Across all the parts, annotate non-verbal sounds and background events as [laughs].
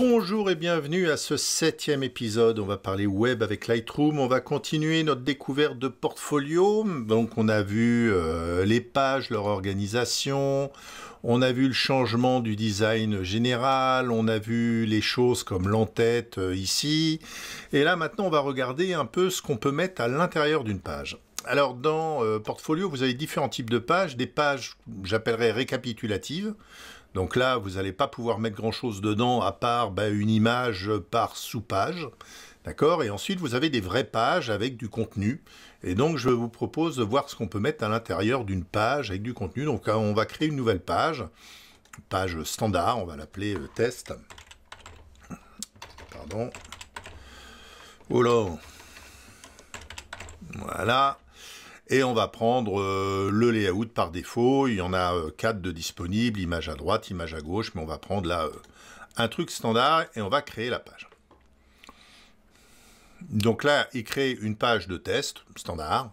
Bonjour et bienvenue à ce septième épisode. On va parler web avec Lightroom. On va continuer notre découverte de portfolio. Donc on a vu euh, les pages, leur organisation. On a vu le changement du design général. On a vu les choses comme l'entête euh, ici. Et là maintenant on va regarder un peu ce qu'on peut mettre à l'intérieur d'une page. Alors dans euh, Portfolio, vous avez différents types de pages, des pages j'appellerais récapitulatives, donc là, vous n'allez pas pouvoir mettre grand-chose dedans à part bah, une image par sous-page. D'accord Et ensuite, vous avez des vraies pages avec du contenu. Et donc, je vous propose de voir ce qu'on peut mettre à l'intérieur d'une page avec du contenu. Donc, hein, on va créer une nouvelle page. Page standard, on va l'appeler euh, test. Pardon. Oh là Voilà. Et on va prendre euh, le layout par défaut. Il y en a euh, quatre de disponibles, image à droite, image à gauche, mais on va prendre là euh, un truc standard et on va créer la page. Donc là, il crée une page de test standard.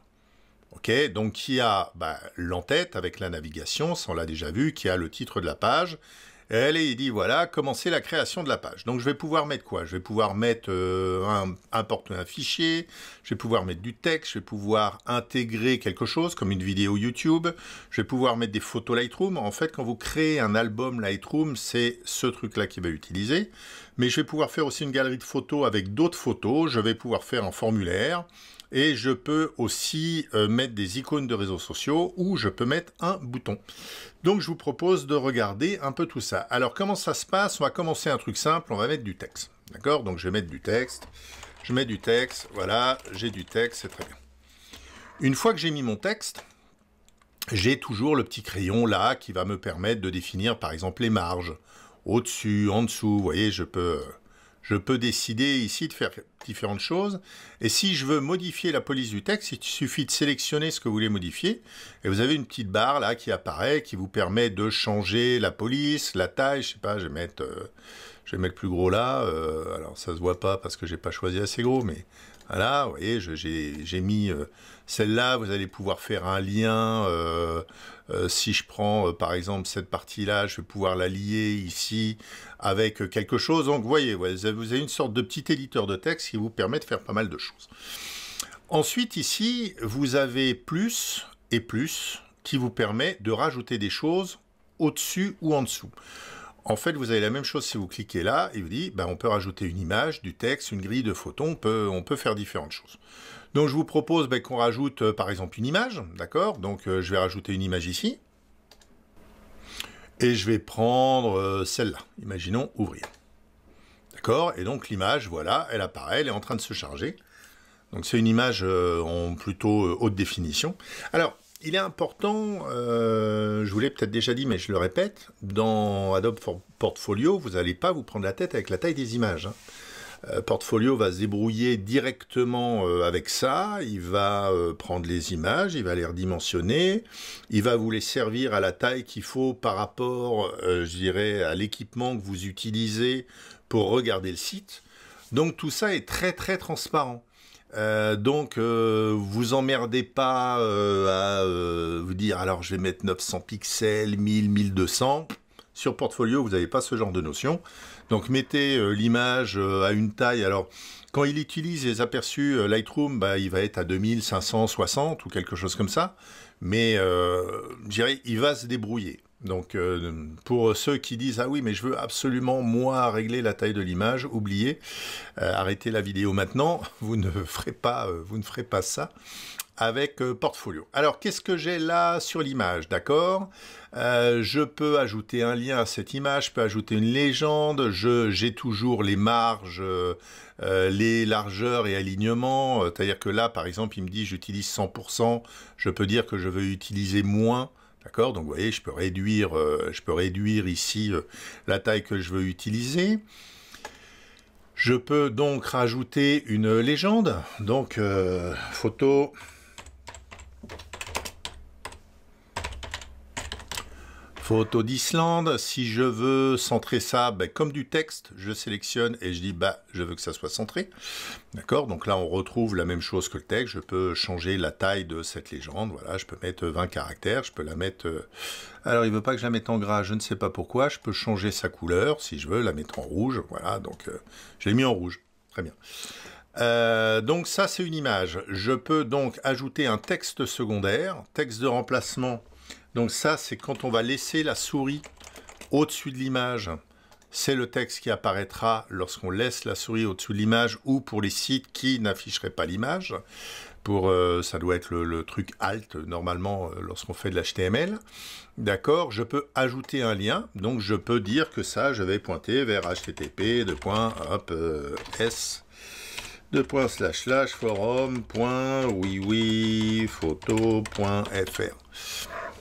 OK, donc qui a bah, l'entête avec la navigation, ça on l'a déjà vu, qui a le titre de la page, Allez, il dit voilà, commencez la création de la page. Donc je vais pouvoir mettre quoi Je vais pouvoir mettre euh, un, un fichier, je vais pouvoir mettre du texte, je vais pouvoir intégrer quelque chose comme une vidéo YouTube, je vais pouvoir mettre des photos Lightroom. En fait, quand vous créez un album Lightroom, c'est ce truc-là qui va utiliser mais je vais pouvoir faire aussi une galerie de photos avec d'autres photos, je vais pouvoir faire un formulaire, et je peux aussi euh, mettre des icônes de réseaux sociaux, ou je peux mettre un bouton. Donc je vous propose de regarder un peu tout ça. Alors comment ça se passe On va commencer un truc simple, on va mettre du texte. D'accord Donc je vais mettre du texte, je mets du texte, voilà, j'ai du texte, c'est très bien. Une fois que j'ai mis mon texte, j'ai toujours le petit crayon là qui va me permettre de définir par exemple les marges, au-dessus, en dessous. Vous voyez, je peux, euh, je peux décider ici de faire différentes choses. Et si je veux modifier la police du texte, il suffit de sélectionner ce que vous voulez modifier. Et vous avez une petite barre là qui apparaît, qui vous permet de changer la police, la taille. Je sais pas, je vais mettre, euh, je vais plus gros là. Euh, alors ça se voit pas parce que j'ai pas choisi assez gros, mais voilà, vous voyez, j'ai mis... Celle-là, vous allez pouvoir faire un lien. Euh, euh, si je prends euh, par exemple cette partie-là, je vais pouvoir la lier ici avec quelque chose. Donc vous voyez, vous avez une sorte de petit éditeur de texte qui vous permet de faire pas mal de choses. Ensuite, ici, vous avez plus et plus qui vous permet de rajouter des choses au-dessus ou en dessous. En fait, vous avez la même chose si vous cliquez là, il vous dit, ben, on peut rajouter une image, du texte, une grille de photons. on peut, on peut faire différentes choses. Donc je vous propose ben, qu'on rajoute euh, par exemple une image, d'accord Donc euh, je vais rajouter une image ici. Et je vais prendre euh, celle-là, imaginons ouvrir. D'accord Et donc l'image, voilà, elle apparaît, elle est en train de se charger. Donc c'est une image en plutôt haute définition. Alors, il est important, je vous l'ai peut-être déjà dit, mais je le répète, dans Adobe Portfolio, vous n'allez pas vous prendre la tête avec la taille des images. Hein. Euh, portfolio va se débrouiller directement euh, avec ça, il va euh, prendre les images, il va les redimensionner, il va vous les servir à la taille qu'il faut par rapport, je dirais, à l'équipement que vous utilisez pour regarder le site. Donc tout ça est très très transparent. donc vous emmerdez pas à vous dire alors je vais mettre 900 pixels, 1000, 1200. Sur portfolio, vous n'avez pas ce genre de notion. Donc mettez euh, l'image euh, à une taille. Alors quand il utilise les aperçus euh, Lightroom, bah, il va être à 2560 ou quelque chose comme ça. Mais je dirais, il va se débrouiller. Donc pour ceux qui disent ah oui mais je veux absolument moi régler la taille de l'image, oubliez, arrêtez la vidéo maintenant, [laughs] vous ne ferez pas, vous ne ferez pas ça avec euh, Portfolio. Alors, qu'est-ce que j'ai là sur l'image, d'accord euh, Je peux ajouter un lien à cette image, je peux ajouter une légende, j'ai toujours les marges, euh, les largeurs et alignements, c'est-à-dire que là, par exemple, il me dit j'utilise 100%, je peux dire que je veux utiliser moins, D'accord Donc vous voyez, je peux réduire, je peux réduire ici la taille que je veux utiliser. Je peux donc rajouter une légende. Donc photo, Photo d'Islande, si je veux centrer ça, ben, comme du texte, je sélectionne et je dis bah je veux que ça soit centré. D'accord Donc là on retrouve la même chose que le texte, je peux changer la taille de cette légende, voilà, je peux mettre 20 caractères, je peux la mettre... Euh, alors il ne veut pas que je la mette en gras, je ne sais pas pourquoi, je peux changer sa couleur, si je veux la mettre en rouge, voilà, donc j'ai euh, je l'ai mis en rouge, très bien. Euh, donc ça c'est une image. Je peux donc ajouter un texte secondaire, texte de remplacement donc ça, c'est quand on va laisser la souris au-dessus de l'image. C'est le texte qui apparaîtra lorsqu'on laisse la souris au-dessus de l'image ou pour les sites qui n'afficheraient pas l'image. Pour, euh, ça doit être le, truc alt normalement euh, lorsqu'on fait de l'HTML. D'accord, je peux ajouter un lien, donc je peux dire que ça, je vais pointer vers http de euh, point, s de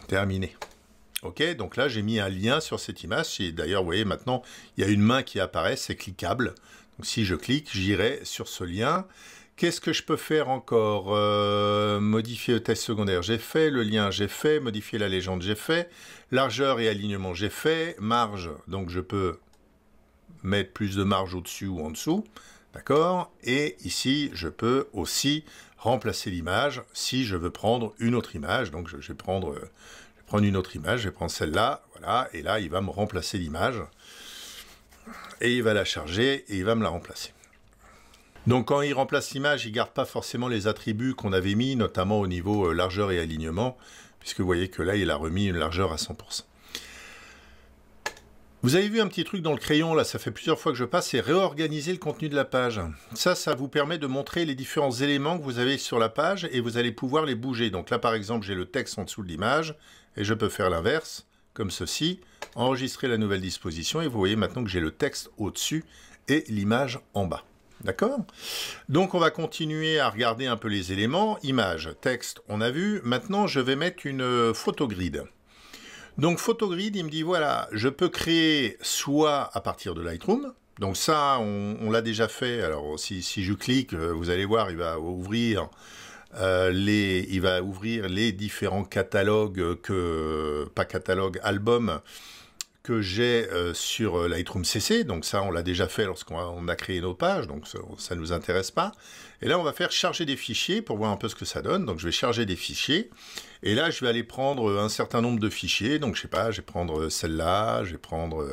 terminé. Ok, donc là j'ai mis un lien sur cette image. Et d'ailleurs, vous voyez maintenant, il y a une main qui apparaît, c'est cliquable. Donc si je clique, j'irai sur ce lien. Qu'est-ce que je peux faire encore euh, Modifier le test secondaire, j'ai fait. Le lien, j'ai fait. Modifier la légende, j'ai fait. Largeur et alignement, j'ai fait. Marge, donc je peux mettre plus de marge au-dessus ou en dessous. D'accord Et ici, je peux aussi remplacer l'image si je veux prendre une autre image. Donc je, vais prendre, euh, je vais prendre une autre image, je vais prendre celle-là, voilà, et là il va me remplacer l'image. Et il va la charger et il va me la remplacer. Donc quand il remplace l'image, il ne garde pas forcément les attributs qu'on avait mis, notamment au niveau euh, largeur et alignement, puisque vous voyez que là, il a remis une largeur à 100%. Vous avez vu un petit truc dans le crayon, là, ça fait plusieurs fois que je passe, c'est réorganiser le contenu de la page. Ça, ça vous permet de montrer les différents éléments que vous avez sur la page et vous allez pouvoir les bouger. Donc là, par exemple, j'ai le texte en dessous de l'image et je peux faire l'inverse, comme ceci, enregistrer la nouvelle disposition et vous voyez maintenant que j'ai le texte au-dessus et l'image en bas. D'accord Donc on va continuer à regarder un peu les éléments. image, texte, on a vu. Maintenant, je vais mettre une euh, photo grid. Donc Photogrid, il me dit, voilà, je peux créer soit à partir de Lightroom, donc ça, on, l'a déjà fait. Alors si, si, je clique, euh, vous allez voir, il va ouvrir euh, les, il va ouvrir les différents catalogues que pas catalogue, album que j'ai euh, sur euh, Lightroom CC. Donc ça, on l'a déjà fait lorsqu'on a, créé nos pages, donc ça, ne nous intéresse pas. Et là, on va faire charger des fichiers pour voir un peu ce que ça donne. Donc je vais charger des fichiers. Et là, je vais aller prendre euh, un certain nombre de fichiers. Donc je sais pas, je vais prendre celle-là, je vais prendre...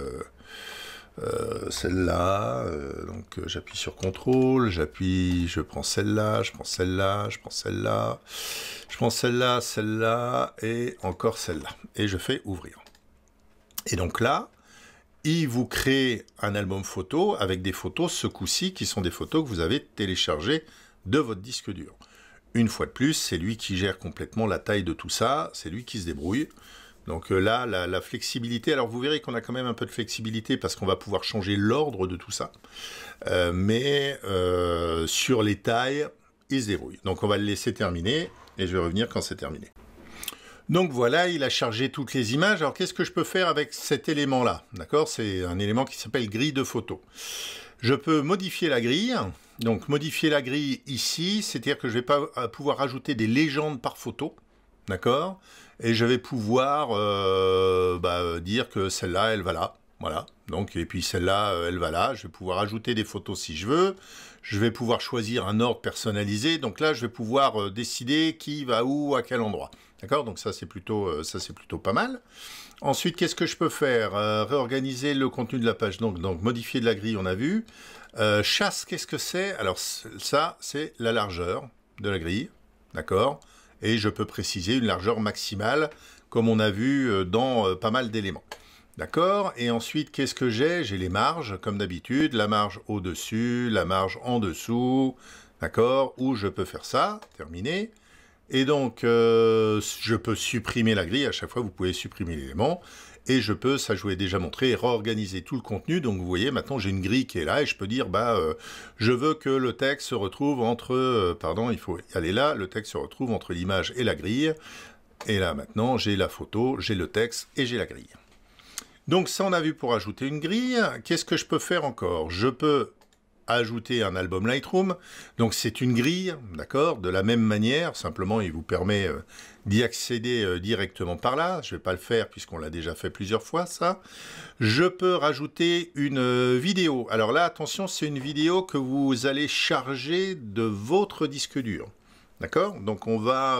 celle-là, donc j'appuie sur contrôle, j'appuie, je prends celle-là, je prends celle-là, je prends celle-là, je prends celle-là, celle-là et encore celle-là. Et je fais ouvrir. Et donc là, il vous crée un album photo avec des photos, ce coup-ci, qui sont des photos que vous avez téléchargées de votre disque dur. Une fois de plus, c'est lui qui gère complètement la taille de tout ça, c'est lui qui se débrouille. Donc euh, là, la, flexibilité, alors vous verrez qu'on a quand même un peu de flexibilité parce qu'on va pouvoir changer l'ordre de tout ça. Euh, mais euh, sur les tailles, il se débrouille. Donc on va le laisser terminer et je vais revenir quand c'est terminé. Donc voilà, il a chargé toutes les images. Alors qu'est-ce que je peux faire avec cet élément-là D'accord C'est un élément qui s'appelle grille de photo. Je peux modifier la grille. Donc modifier la grille ici, c'est-à-dire que je vais pas euh, pouvoir ajouter des légendes par photo. D'accord Et je vais pouvoir euh, bah, dire que celle-là, elle va là. Voilà. Donc, et puis celle-là, euh, elle va là. Je vais pouvoir ajouter des photos si je veux. Je vais pouvoir choisir un ordre personnalisé. Donc là, je vais pouvoir décider qui va où, à quel endroit. D'accord Donc ça c'est plutôt euh, ça c'est plutôt pas mal. Ensuite, qu'est-ce que je peux faire euh, Réorganiser le contenu de la page. Donc, donc modifier de la grille, on a vu. Euh, chasse, qu'est-ce que c'est Alors ça, c'est la largeur de la grille. D'accord Et je peux préciser une largeur maximale, comme on a vu dans pas mal d'éléments. D'accord Et ensuite, qu'est-ce que j'ai J'ai les marges, comme d'habitude, la marge au-dessus, la marge en dessous, d'accord Ou je peux faire ça, terminé. Et donc, euh, je peux supprimer la grille. À chaque fois, vous pouvez supprimer l'élément. Et je peux, ça je vous l'ai déjà montré, réorganiser tout le contenu. Donc vous voyez, maintenant j'ai une grille qui est là et je peux dire, bah, euh, je veux que le texte se retrouve entre, euh, pardon, il faut aller là, le texte se retrouve entre l'image et la grille. Et là maintenant, j'ai la photo, j'ai le texte et j'ai la grille. Donc ça, on a vu pour ajouter une grille. Qu'est-ce que je peux faire encore Je peux ajouter un album Lightroom. Donc c'est une grille, d'accord De la même manière, simplement il vous permet euh, d'y accéder euh, directement par là. Je ne vais pas le faire puisqu'on l'a déjà fait plusieurs fois, ça. Je peux rajouter une euh, vidéo. Alors là, attention, c'est une vidéo que vous allez charger de votre disque dur, d'accord Donc on va,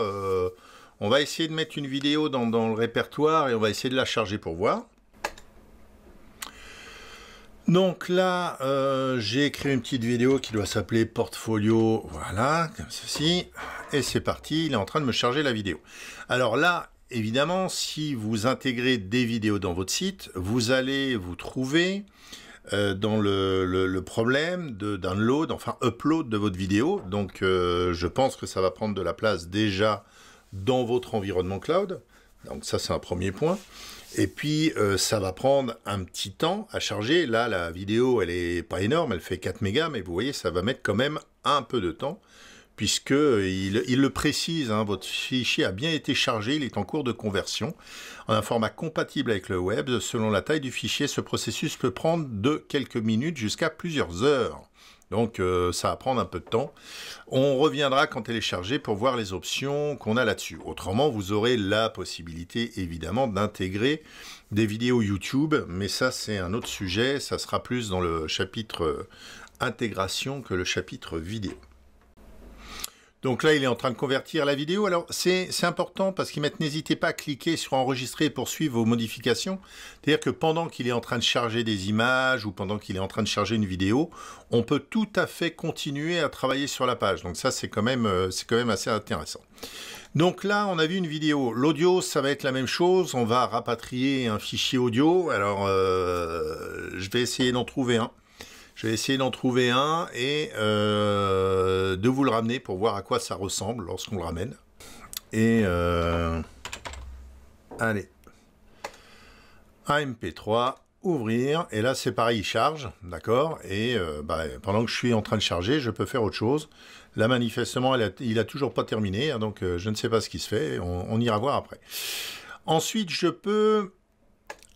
on va essayer de mettre une vidéo dans le répertoire et on va essayer de la charger pour voir. Donc là, euh, j'ai écrit une petite vidéo qui doit s'appeler portfolio, voilà, comme ceci. Et c'est parti, il est en train de me charger la vidéo. Alors là, évidemment, si vous intégrez des vidéos dans votre site, vous allez vous trouver euh, dans le, problème de download, enfin upload de votre vidéo. Donc euh, je pense que ça va prendre de la place déjà dans votre environnement cloud. Donc ça, c'est un premier point. Et puis, euh, ça va prendre un petit temps à charger. Là, la vidéo, elle n'est pas énorme, elle fait 4 mégas, mais vous voyez, ça va mettre quand même un peu de temps, puisque euh, il, le précise, hein, votre fichier a bien été chargé, il est en cours de conversion. En un format compatible avec le web, selon la taille du fichier, ce processus peut prendre de quelques minutes jusqu'à plusieurs heures. Donc euh, ça va prendre un peu de temps. On reviendra quand chargée pour voir les options qu'on a là-dessus. Autrement, vous aurez la possibilité évidemment d'intégrer des vidéos YouTube, mais ça c'est un autre sujet, ça sera plus dans le chapitre euh, intégration que le chapitre vidéo. Donc là, il est en train de convertir la vidéo. Alors, c'est important parce qu'il met « n'hésitez pas à cliquer sur enregistrer pour suivre vos modifications. C'est-à-dire que pendant qu'il est en train de charger des images ou pendant qu'il est en train de charger une vidéo, on peut tout à fait continuer à travailler sur la page. Donc ça, c'est quand même, euh, quand même assez intéressant. Donc là, on a vu une vidéo. L'audio, ça va être la même chose. On va rapatrier un fichier audio. Alors, euh, je vais essayer d'en trouver un. Je vais essayer d'en trouver un et euh, de vous le ramener pour voir à quoi ça ressemble lorsqu'on le ramène. Et euh, allez, AMP3, ouvrir. Et là, c'est pareil, il charge, d'accord Et euh, bah, pendant que je suis en train de charger, je peux faire autre chose. Là, manifestement, il n'a toujours pas terminé, hein, donc je ne sais pas ce qui se fait. on ira voir après. Ensuite, je peux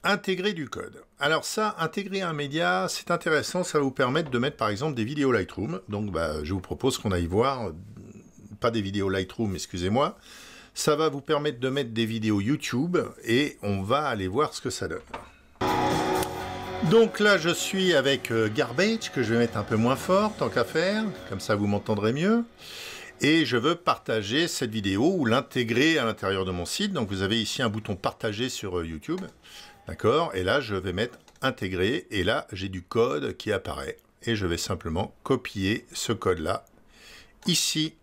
Intégrer du code. Alors ça, intégrer un média, c'est intéressant, ça va vous permettre de mettre par exemple des vidéos Lightroom. Donc bah, je vous propose qu'on aille voir, pas des vidéos Lightroom, excusez-moi. Ça va vous permettre de mettre des vidéos YouTube et on va aller voir ce que ça donne. Donc là, je suis avec euh, Garbage, que je vais mettre un peu moins fort, tant qu'à faire, comme ça vous m'entendrez mieux. Et je veux partager cette vidéo ou l'intégrer à l'intérieur de mon site. Donc vous avez ici un bouton partager sur euh, YouTube. D'accord Et là, je vais mettre intégrer. Et là, j'ai du code qui apparaît. Et je vais simplement copier ce code-là ici.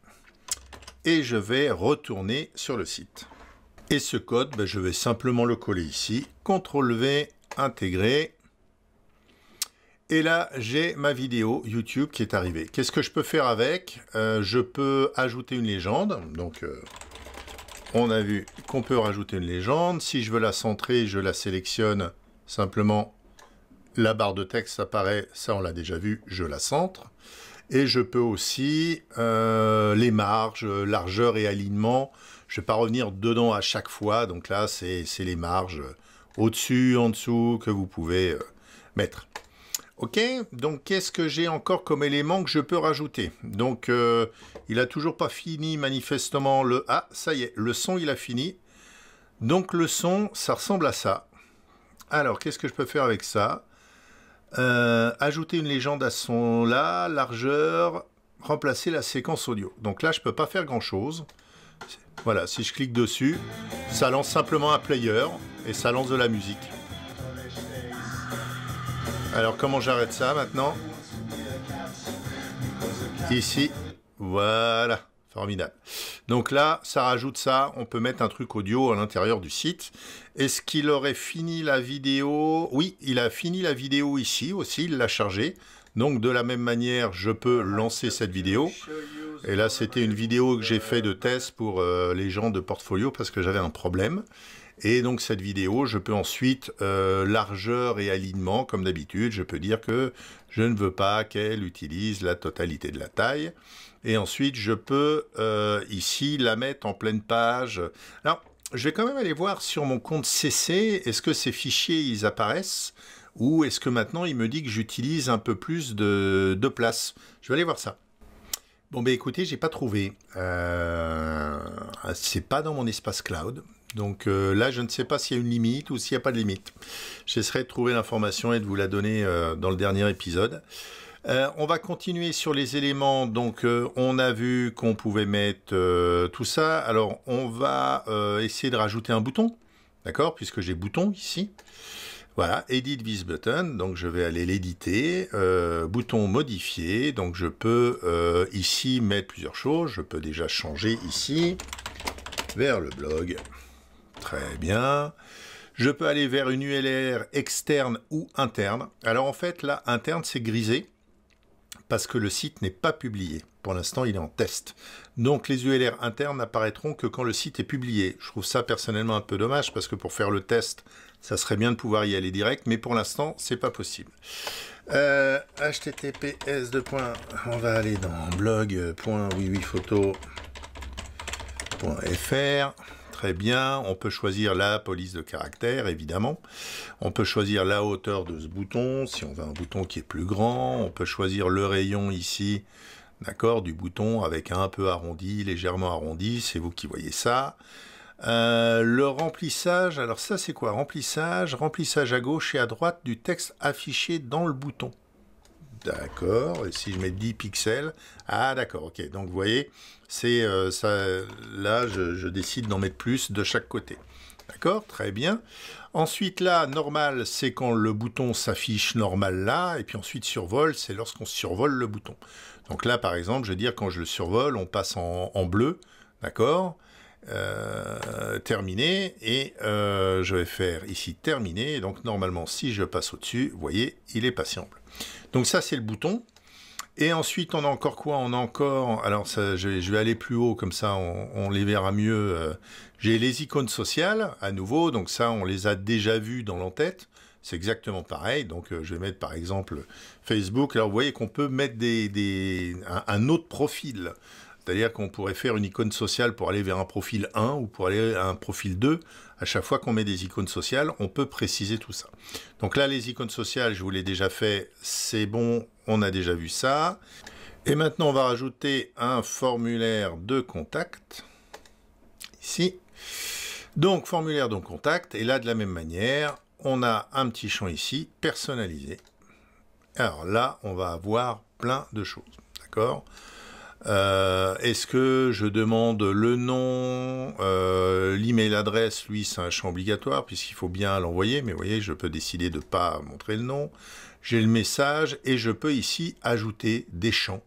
Et je vais retourner sur le site. Et ce code, ben, je vais simplement le coller ici. CTRL-V, intégrer. Et là, j'ai ma vidéo YouTube qui est arrivée. Qu'est-ce que je peux faire avec euh, Je peux ajouter une légende. Donc, euh, on a vu qu'on peut rajouter une légende. Si je veux la centrer, je la sélectionne simplement. La barre de texte apparaît, ça on l'a déjà vu, je la centre. Et je peux aussi euh, les marges, largeur et alignement. Je ne vais pas revenir dedans à chaque fois. Donc là, c'est les marges au-dessus, en dessous que vous pouvez euh, mettre. Ok, donc qu'est-ce que j'ai encore comme élément que je peux rajouter Donc euh, il n'a toujours pas fini manifestement le... Ah, ça y est, le son il a fini. Donc le son, ça ressemble à ça. Alors qu'est-ce que je peux faire avec ça euh, Ajouter une légende à son là, largeur, remplacer la séquence audio. Donc là je ne peux pas faire grand-chose. Voilà, si je clique dessus, ça lance simplement un player et ça lance de la musique. Alors comment j'arrête ça maintenant Ici, voilà, formidable. Donc là, ça rajoute ça, on peut mettre un truc audio à l'intérieur du site. Est-ce qu'il aurait fini la vidéo Oui, il a fini la vidéo ici aussi, il l'a chargée. Donc de la même manière, je peux lancer cette vidéo. Et là, c'était une vidéo que j'ai fait de test pour euh, les gens de portfolio parce que j'avais un problème. Et donc cette vidéo, je peux ensuite, euh, largeur et alignement, comme d'habitude, je peux dire que je ne veux pas qu'elle utilise la totalité de la taille. Et ensuite, je peux euh, ici la mettre en pleine page. Alors, je vais quand même aller voir sur mon compte CC, est-ce que ces fichiers, ils apparaissent ou est-ce que maintenant il me dit que j'utilise un peu plus de, place Je vais aller voir ça. Bon, ben écoutez, j'ai pas trouvé. Euh, c'est pas dans mon espace cloud. Donc euh, là, je ne sais pas s'il y a une limite ou s'il n'y a pas de limite. J'essaierai de trouver l'information et de vous la donner euh, dans le dernier épisode. Euh, on va continuer sur les éléments. Donc, on a vu qu'on pouvait mettre tout ça. Alors, on va essayer de rajouter un bouton, d'accord Puisque j'ai bouton ici. Voilà, edit this button. Donc, je vais aller l'éditer. bouton modifier. Donc, je peux ici mettre plusieurs choses. Je peux déjà changer ici vers le blog. Très bien. Je peux aller vers une ULR externe ou interne. Alors en fait, là, interne, c'est grisé parce que le site n'est pas publié. Pour l'instant, il est en test. Donc les ULR internes n'apparaîtront que quand le site est publié. Je trouve ça personnellement un peu dommage parce que pour faire le test, ça serait bien de pouvoir y aller direct, mais pour l'instant, c'est pas possible. https euh, de on va aller dans blog.wiwiphoto.fr bien. On peut choisir la police de caractère, évidemment. On peut choisir la hauteur de ce bouton, si on veut un bouton qui est plus grand. On peut choisir le rayon ici, d'accord, du bouton avec un peu arrondi, légèrement arrondi. C'est vous qui voyez ça. Euh, le remplissage, alors ça c'est quoi Remplissage, remplissage à gauche et à droite du texte affiché dans le bouton. D'accord. Et si je mets 10 pixels, ah d'accord, ok. Donc vous voyez, c'est euh, ça. là, je, décide d'en mettre plus de chaque côté. D'accord, très bien. Ensuite là, normal, c'est quand le bouton s'affiche normal là, et puis ensuite survol, c'est lorsqu'on survole le bouton. Donc là, par exemple, je vais dire quand je le survole, on passe en bleu, d'accord euh, terminé et euh, je vais faire ici terminer donc normalement si je passe au dessus vous voyez il est pas donc ça c'est le bouton et ensuite on a encore quoi on a encore alors ça, je, vais aller plus haut comme ça on, les verra mieux euh. j'ai les icônes sociales à nouveau donc ça on les a déjà vues dans l'entête c'est exactement pareil donc je vais mettre par exemple Facebook alors vous voyez qu'on peut mettre des, un, autre profil c'est-à-dire qu'on pourrait faire une icône sociale pour aller vers un profil 1 ou pour aller à un profil 2. À chaque fois qu'on met des icônes sociales, on peut préciser tout ça. Donc là, les icônes sociales, je vous l'ai déjà fait, c'est bon, on a déjà vu ça. Et maintenant, on va rajouter un formulaire de contact, ici. Donc, formulaire de contact, et là, de la même manière, on a un petit champ ici, personnalisé. Alors là, on va avoir plein de choses, d'accord euh, est-ce que je demande le nom, euh, l'email adresse Lui, c'est un champ obligatoire puisqu'il faut bien l'envoyer, mais vous voyez, je peux décider de ne pas montrer le nom. J'ai le message et je peux ici ajouter des champs.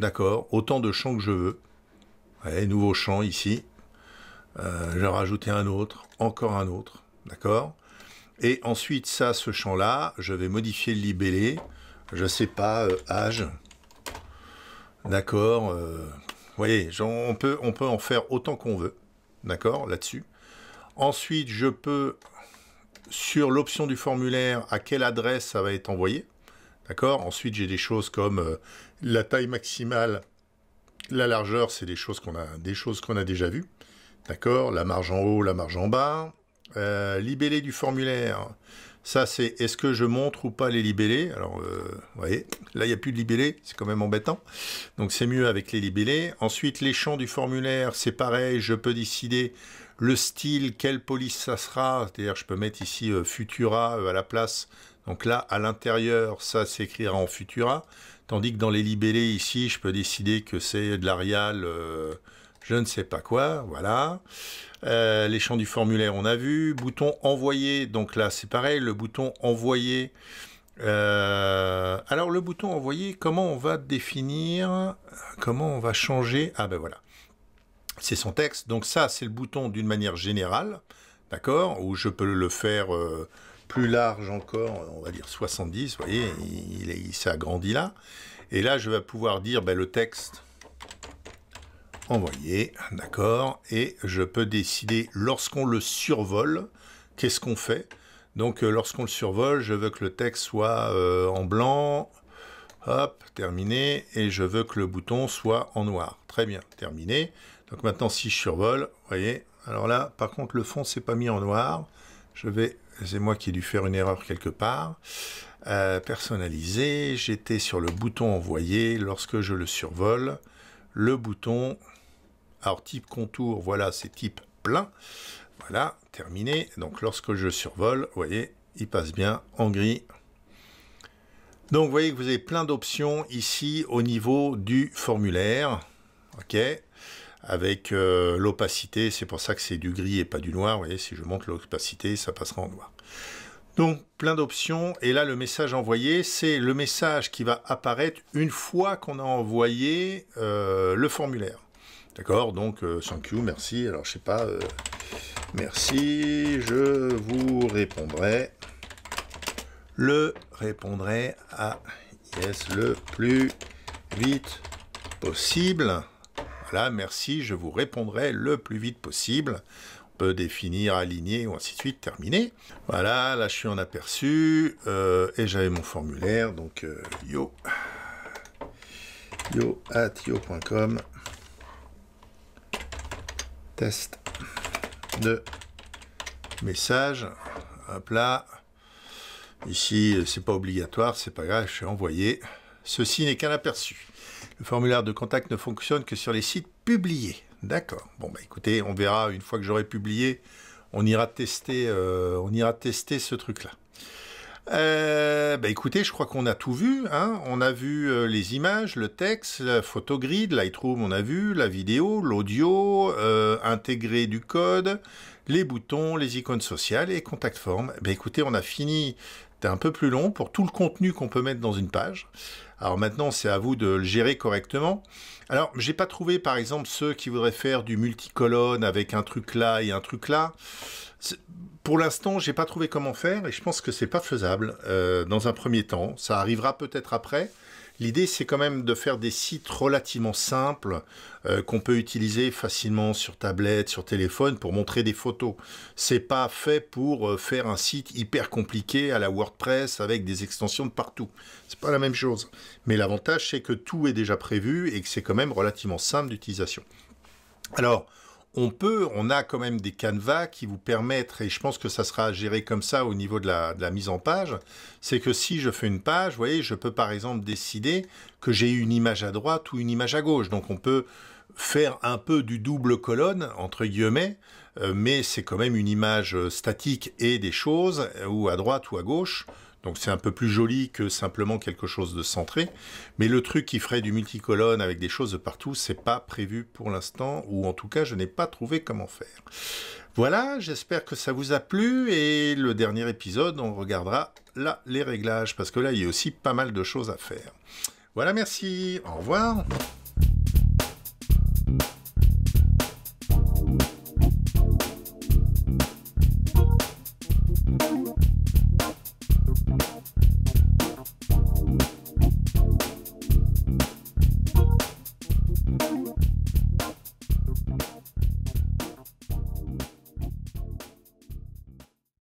D'accord Autant de champs que je veux. Allez, nouveau champ ici. Euh, je vais rajouter un autre, encore un autre. D'accord Et ensuite, ça, ce champ-là, je vais modifier le libellé. Je ne sais pas, âge. D'accord euh, vous voyez, on peut, on peut en faire autant qu'on veut, d'accord, là-dessus. Ensuite, je peux, sur l'option du formulaire, à quelle adresse ça va être envoyé, d'accord Ensuite, j'ai des choses comme euh, la taille maximale, la largeur, c'est des choses qu'on a, a déjà vues, d'accord La marge en haut, la marge en bas, euh, libellé du formulaire, ça, c'est est-ce que je montre ou pas les libellés Alors, euh, vous voyez, là, il n'y a plus de libellés, c'est quand même embêtant. Donc, c'est mieux avec les libellés. Ensuite, les champs du formulaire, c'est pareil, je peux décider le style, quelle police ça sera. C'est-à-dire, je peux mettre ici euh, Futura euh, à la place. Donc là, à l'intérieur, ça s'écrira en Futura. Tandis que dans les libellés, ici, je peux décider que c'est de l'Arial je ne sais pas quoi, voilà. Euh, les champs du formulaire, on a vu. Bouton envoyer, donc là c'est pareil, le bouton envoyer. Euh, alors le bouton envoyer, comment on va définir, comment on va changer Ah ben voilà, c'est son texte. Donc ça c'est le bouton d'une manière générale, d'accord Ou je peux le faire euh, plus large encore, on va dire 70, vous voyez, il, il s'est agrandi là. Et là je vais pouvoir dire ben, le texte envoyer, d'accord, et je peux décider lorsqu'on le survole, qu'est-ce qu'on fait. Donc euh, lorsqu'on le survole, je veux que le texte soit euh, en blanc, hop, terminé, et je veux que le bouton soit en noir. Très bien, terminé. Donc maintenant si je survole, vous voyez, alors là par contre le fond s'est pas mis en noir, je vais, c'est moi qui ai dû faire une erreur quelque part, euh, personnaliser, j'étais sur le bouton envoyer, lorsque je le survole, le bouton alors type contour, voilà, c'est type plein. Voilà, terminé. Donc lorsque je survole, vous voyez, il passe bien en gris. Donc vous voyez que vous avez plein d'options ici au niveau du formulaire. OK avec euh, l'opacité, c'est pour ça que c'est du gris et pas du noir. Vous voyez, si je monte l'opacité, ça passera en noir. Donc plein d'options et là le message envoyé c'est le message qui va apparaître une fois qu'on a envoyé euh, le formulaire. D'accord Donc, thank euh, you, merci. Alors, je sais pas. Euh, merci, je vous répondrai. Le répondrai à yes le plus vite possible. Voilà, merci, je vous répondrai le plus vite possible. On peut définir, aligner ou ainsi de suite, terminer. Voilà, là je suis en aperçu euh, et j'avais mon formulaire, donc yo, yo at yo.com test de message. Hop là. Ici, c'est pas obligatoire, c'est pas grave, je suis envoyé. Ceci n'est qu'un aperçu. Le formulaire de contact ne fonctionne que sur les sites publiés. D'accord. Bon, bah écoutez, on verra une fois que j'aurai publié, on ira tester, euh, on ira tester ce truc-là. Euh, bah, écoutez, je crois qu'on a tout vu. Hein. on a vu euh, les images, le texte, la photogrid, Lightroom, on a vu la vidéo, l'audio, euh, intégrer du code, les boutons, les icônes sociales et contact form. Bah écoutez, on a fini un peu plus long pour tout le contenu qu'on peut mettre dans une page. Alors maintenant, c'est à vous de le gérer correctement. Alors, j'ai pas trouvé, par exemple, ceux qui voudraient faire du multicolonne avec un truc là et un truc là. Pour l'instant, j'ai pas trouvé comment faire et je pense que c'est pas faisable euh, dans un premier temps. Ça arrivera peut-être après. L'idée, c'est quand même de faire des sites relativement simples euh, qu'on peut utiliser facilement sur tablette, sur téléphone pour montrer des photos. C'est pas fait pour euh, faire un site hyper compliqué à la WordPress avec des extensions de partout. C'est pas la même chose. Mais l'avantage, c'est que tout est déjà prévu et que c'est quand même relativement simple d'utilisation. Alors, on peut, on a quand même des canevas qui vous permettent, et je pense que ça sera géré comme ça au niveau de la, de la mise en page, c'est que si je fais une page, vous voyez, je peux par exemple décider que j'ai une image à droite ou une image à gauche. Donc on peut faire un peu du double colonne, entre guillemets, euh, mais c'est quand même une image euh, statique et des choses, euh, ou à droite ou à gauche. Donc c'est un peu plus joli que simplement quelque chose de centré. Mais le truc qui ferait du multicolonne avec des choses de partout, c'est pas prévu pour l'instant, ou en tout cas je n'ai pas trouvé comment faire. Voilà, j'espère que ça vous a plu et le dernier épisode, on regardera là les réglages parce que là il y a aussi pas mal de choses à faire. Voilà, merci, au revoir.